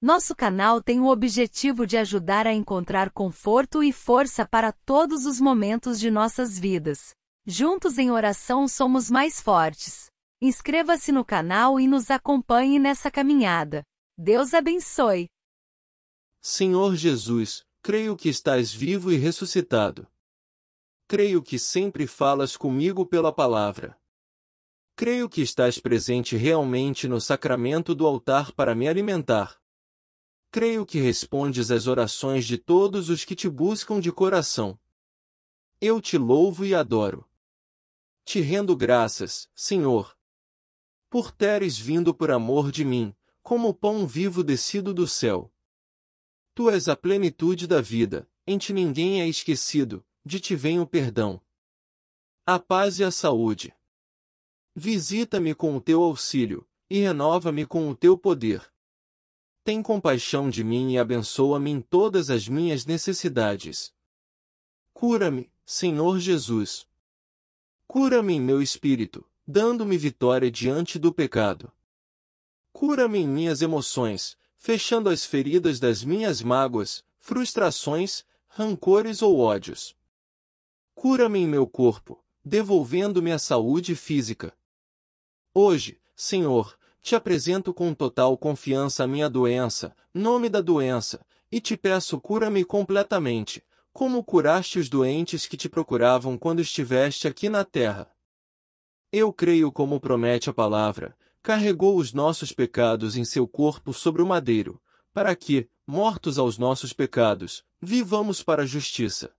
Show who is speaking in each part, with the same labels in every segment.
Speaker 1: Nosso canal tem o objetivo de ajudar a encontrar conforto e força para todos os momentos de nossas vidas. Juntos em oração somos mais fortes. Inscreva-se no canal e nos acompanhe nessa caminhada. Deus abençoe.
Speaker 2: Senhor Jesus, creio que estás vivo e ressuscitado. Creio que sempre falas comigo pela palavra. Creio que estás presente realmente no sacramento do altar para me alimentar creio que respondes às orações de todos os que te buscam de coração. Eu te louvo e adoro. Te rendo graças, Senhor, por teres vindo por amor de mim, como o pão vivo descido do céu. Tu és a plenitude da vida, em ti ninguém é esquecido, de ti vem o perdão. A paz e a saúde. Visita-me com o teu auxílio, e renova-me com o teu poder tem compaixão de mim e abençoa-me em todas as minhas necessidades. Cura-me, Senhor Jesus. Cura-me em meu espírito, dando-me vitória diante do pecado. Cura-me em minhas emoções, fechando as feridas das minhas mágoas, frustrações, rancores ou ódios. Cura-me em meu corpo, devolvendo-me a saúde física. Hoje, Senhor, te apresento com total confiança a minha doença, nome da doença, e te peço cura-me completamente, como curaste os doentes que te procuravam quando estiveste aqui na terra. Eu creio como promete a palavra, carregou os nossos pecados em seu corpo sobre o madeiro, para que, mortos aos nossos pecados, vivamos para a justiça.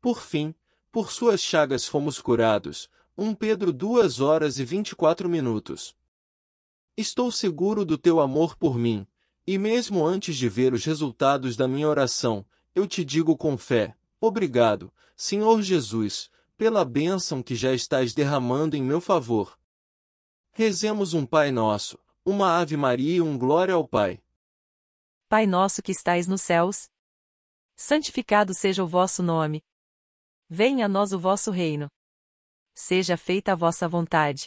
Speaker 2: Por fim, por suas chagas fomos curados. 1 Pedro 2 horas e 24 minutos. Estou seguro do teu amor por mim, e mesmo antes de ver os resultados da minha oração, eu te digo com fé: Obrigado, Senhor Jesus, pela bênção que já estás derramando em meu favor. Rezemos um Pai Nosso, uma Ave Maria e um Glória ao Pai.
Speaker 1: Pai Nosso que estais nos céus, santificado seja o vosso nome. Venha a nós o vosso reino. Seja feita a vossa vontade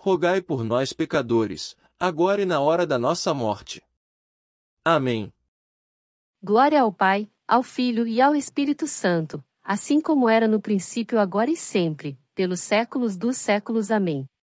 Speaker 2: rogai por nós pecadores, agora e na hora da nossa morte. Amém.
Speaker 1: Glória ao Pai, ao Filho e ao Espírito Santo, assim como era no princípio, agora e sempre, pelos séculos dos séculos. Amém.